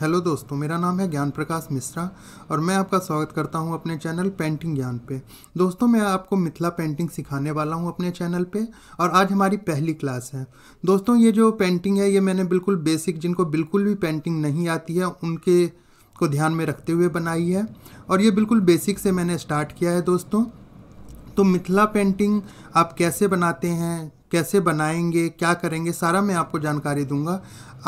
hello दोस्तों मेरा नाम है ज्ञान प्रकाश मिश्रा और मैं आपका स्वागत करता हूं अपने चैनल पेंटिंग ज्ञान पे दोस्तों मैं आपको मिथिला पेंटिंग सिखाने वाला हूं अपने चैनल पे और आज हमारी पहली क्लास है दोस्तों ये जो पेंटिंग है ये मैंने बिल्कुल बेसिक जिनको बिल्कुल भी पेंटिंग नहीं आती है उनके को ध्यान में रखते हुए बनाई है और ये बिल्कुल बेसिक से मैंने स्टार्ट किया है दोस्तों तो मिथिला पेंटिंग आप कैसे बनाते हैं कैसे बनाएंगे क्या करेंगे सारा मैं आपको जानकारी दूंगा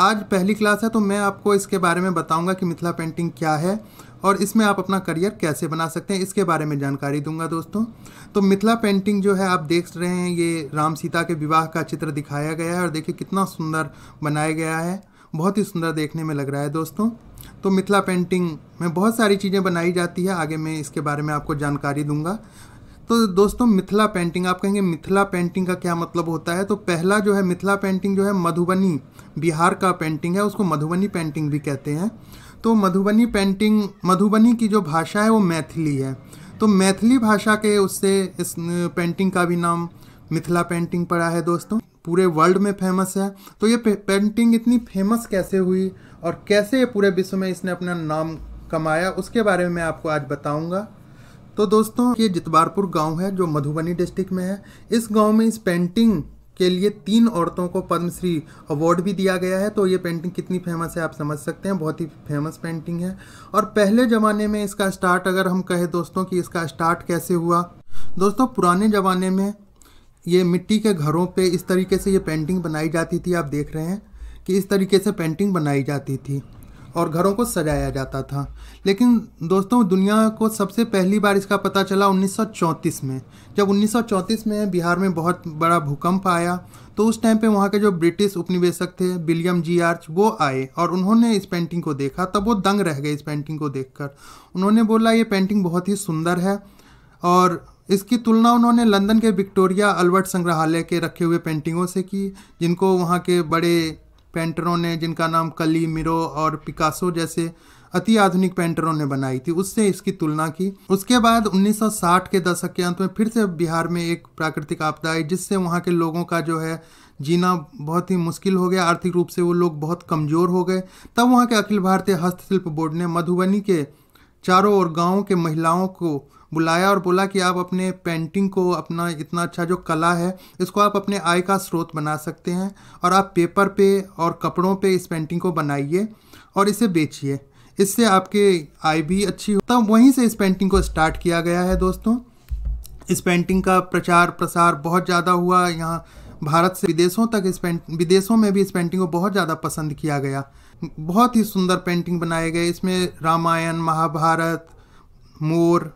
आज पहली क्लास है तो मैं आपको इसके बारे में बताऊंगा कि मिथिला पेंटिंग क्या है और इसमें आप अपना करियर कैसे बना सकते हैं इसके बारे में जानकारी दूंगा दोस्तों तो मिथिला पेंटिंग जो है आप देख रहे हैं ये राम सीता के विवाह का चित्र दिखाया गया है और देखिए कितना सुंदर बनाया गया है बहुत ही सुंदर देखने में लग रहा है दोस्तों तो मिथिला पेंटिंग में बहुत सारी चीज़ें बनाई जाती है आगे मैं इसके बारे में आपको जानकारी दूंगा तो दोस्तों मिथिला पेंटिंग आप कहेंगे मिथिला पेंटिंग का क्या मतलब होता है तो पहला जो है मिथिला पेंटिंग जो है मधुबनी बिहार का पेंटिंग है उसको मधुबनी पेंटिंग भी कहते हैं तो मधुबनी पेंटिंग मधुबनी की जो भाषा है वो मैथिली है तो मैथिली भाषा के उससे इस पेंटिंग का भी नाम मिथिला पेंटिंग पड़ा है दोस्तों पूरे वर्ल्ड में फेमस है तो ये पेंटिंग इतनी फेमस कैसे हुई और कैसे पूरे विश्व में इसने अपना नाम कमाया उसके बारे में मैं आपको आज बताऊंगा तो दोस्तों ये जितबारपुर गांव है जो मधुबनी डिस्ट्रिक्ट में है इस गांव में इस पेंटिंग के लिए तीन औरतों को पद्मश्री अवार्ड भी दिया गया है तो ये पेंटिंग कितनी फेमस है आप समझ सकते हैं बहुत ही फेमस पेंटिंग है और पहले ज़माने में इसका स्टार्ट अगर हम कहें दोस्तों कि इसका स्टार्ट कैसे हुआ दोस्तों पुराने ज़माने में ये मिट्टी के घरों पर इस तरीके से ये पेंटिंग बनाई जाती थी आप देख रहे हैं कि इस तरीके से पेंटिंग बनाई जाती थी और घरों को सजाया जाता था लेकिन दोस्तों दुनिया को सबसे पहली बार इसका पता चला 1934 में जब 1934 में बिहार में बहुत बड़ा भूकंप आया तो उस टाइम पे वहाँ के जो ब्रिटिश उपनिवेशक थे विलियम जी आर्च वो आए और उन्होंने इस पेंटिंग को देखा तब वो दंग रह गए इस पेंटिंग को देख उन्होंने बोला ये पेंटिंग बहुत ही सुंदर है और इसकी तुलना उन्होंने लंदन के विक्टोरिया अल्बर्ट संग्रहालय के रखे हुए पेंटिंगों से की जिनको वहाँ के बड़े पेंटरों ने जिनका नाम कली मिरो और पिकासो जैसे अति आधुनिक पेंटरों ने बनाई थी उससे इसकी तुलना की उसके बाद 1960 के दशक के अंत में फिर से बिहार में एक प्राकृतिक आपदा आई जिससे वहाँ के लोगों का जो है जीना बहुत ही मुश्किल हो गया आर्थिक रूप से वो लोग बहुत कमज़ोर हो गए तब वहाँ के अखिल भारतीय हस्तशिल्प बोर्ड ने मधुबनी के चारों ओर गाँव के महिलाओं को बुलाया और बोला कि आप अपने पेंटिंग को अपना इतना अच्छा जो कला है इसको आप अपने आय का स्रोत बना सकते हैं और आप पेपर पे और कपड़ों पे इस पेंटिंग को बनाइए और इसे बेचिए इससे आपके आय भी अच्छी हो तब वहीं से इस पेंटिंग को स्टार्ट किया गया है दोस्तों इस पेंटिंग का प्रचार प्रसार बहुत ज़्यादा हुआ यहाँ भारत से विदेशों तक इस पेंट विदेशों में भी इस पेंटिंग को बहुत ज़्यादा पसंद किया गया बहुत ही सुंदर पेंटिंग बनाए गए इसमें रामायण महाभारत मोर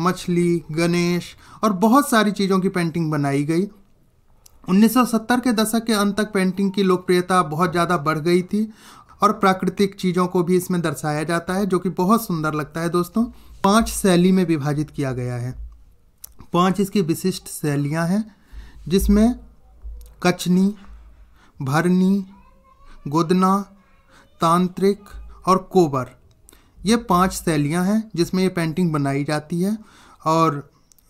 मछली गणेश और बहुत सारी चीज़ों की पेंटिंग बनाई गई 1970 के दशक के अंत तक पेंटिंग की लोकप्रियता बहुत ज़्यादा बढ़ गई थी और प्राकृतिक चीज़ों को भी इसमें दर्शाया जाता है जो कि बहुत सुंदर लगता है दोस्तों पांच शैली में विभाजित किया गया है पांच इसकी विशिष्ट शैलियां हैं जिसमें कचनी भरनी गुदना तांत्रिक और कोबर ये पांच शैलियाँ हैं जिसमें ये पेंटिंग बनाई जाती है और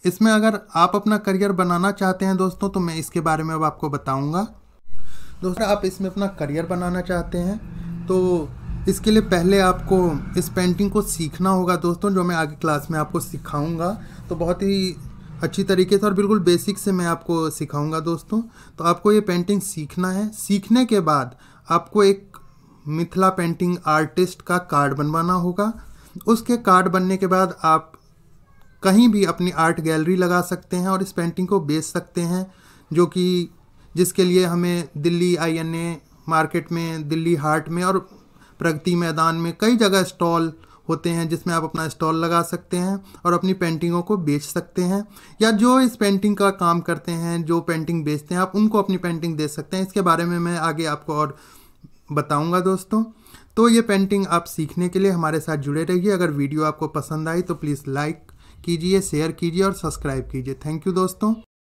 इसमें अगर आप अपना करियर बनाना चाहते हैं दोस्तों तो मैं इसके बारे में अब आपको बताऊंगा दोस्तों आप इसमें अपना करियर बनाना चाहते हैं तो इसके लिए पहले आपको इस पेंटिंग को सीखना होगा दोस्तों जो मैं आगे क्लास में आपको सिखाऊंगा तो बहुत ही अच्छी तरीके से और बिल्कुल बेसिक से मैं आपको सिखाऊंगा दोस्तों तो आपको ये पेंटिंग सीखना है सीखने के बाद आपको एक मिथिला पेंटिंग आर्टिस्ट का कार्ड बनवाना होगा उसके कार्ड बनने के बाद आप कहीं भी अपनी आर्ट गैलरी लगा सकते हैं और इस पेंटिंग को बेच सकते हैं जो कि जिसके लिए हमें दिल्ली आईएनए मार्केट में दिल्ली हाट में और प्रगति मैदान में कई जगह स्टॉल होते हैं जिसमें आप अपना स्टॉल लगा सकते हैं और अपनी पेंटिंगों को बेच सकते हैं या जो इस पेंटिंग का काम करते हैं जो पेंटिंग बेचते हैं आप उनको अपनी पेंटिंग दे सकते हैं इसके बारे में मैं आगे आपको और बताऊँगा दोस्तों तो ये पेंटिंग आप सीखने के लिए हमारे साथ जुड़े रहिए अगर वीडियो आपको पसंद आई तो प्लीज़ लाइक कीजिए शेयर कीजिए और सब्सक्राइब कीजिए थैंक यू दोस्तों